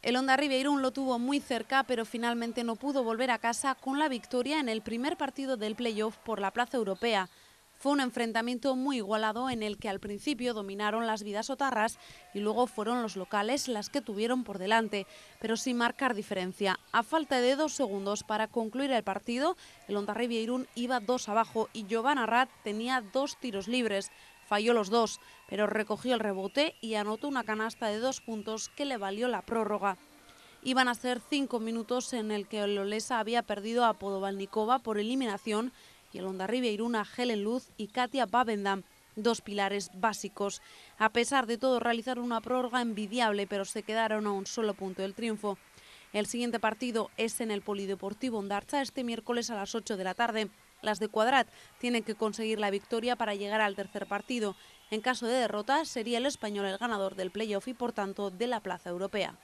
El Onda lo tuvo muy cerca, pero finalmente no pudo volver a casa con la victoria en el primer partido del playoff por la Plaza Europea. Fue un enfrentamiento muy igualado en el que al principio dominaron las vidas otarras y luego fueron los locales las que tuvieron por delante, pero sin marcar diferencia. A falta de dos segundos para concluir el partido, el Honda Irún iba dos abajo y Giovanna Rat tenía dos tiros libres. Falló los dos, pero recogió el rebote y anotó una canasta de dos puntos que le valió la prórroga. Iban a ser cinco minutos en el que Lolesa había perdido a Podovalnikova por eliminación y el Ondarribia Iruna Helen Luz y Katia Babendam, dos pilares básicos. A pesar de todo, realizaron una prórroga envidiable, pero se quedaron a un solo punto del triunfo. El siguiente partido es en el Polideportivo Ondarcha este miércoles a las 8 de la tarde. Las de Cuadrat tienen que conseguir la victoria para llegar al tercer partido. En caso de derrota, sería el español el ganador del playoff y, por tanto, de la plaza europea.